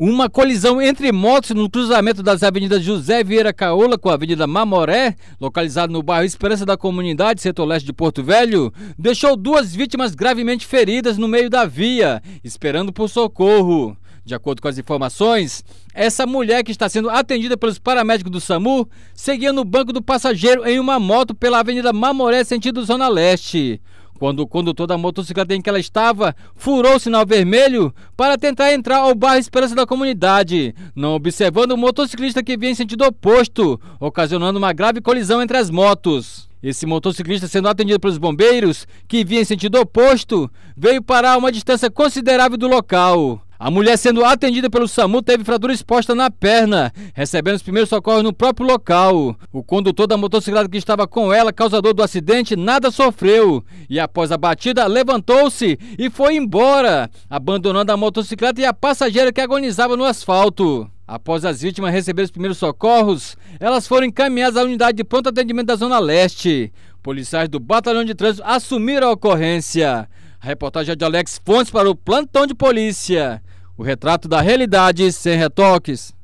Uma colisão entre motos no cruzamento das avenidas José Vieira Caola com a Avenida Mamoré, localizado no bairro Esperança da Comunidade, setor leste de Porto Velho, deixou duas vítimas gravemente feridas no meio da via, esperando por socorro. De acordo com as informações, essa mulher que está sendo atendida pelos paramédicos do SAMU seguia no banco do passageiro em uma moto pela Avenida Mamoré, sentido Zona Leste. Quando o condutor da motocicleta em que ela estava furou o sinal vermelho para tentar entrar ao bairro Esperança da comunidade, não observando o motociclista que vinha em sentido oposto, ocasionando uma grave colisão entre as motos. Esse motociclista, sendo atendido pelos bombeiros, que vinha em sentido oposto, veio parar a uma distância considerável do local. A mulher sendo atendida pelo SAMU teve fratura exposta na perna, recebendo os primeiros socorros no próprio local. O condutor da motocicleta que estava com ela, causador do acidente, nada sofreu e após a batida levantou-se e foi embora, abandonando a motocicleta e a passageira que agonizava no asfalto. Após as vítimas receberem os primeiros socorros, elas foram encaminhadas à unidade de pronto atendimento da Zona Leste. Policiais do Batalhão de Trânsito assumiram a ocorrência. A reportagem é de Alex Fontes para o Plantão de Polícia. O retrato da realidade sem retoques.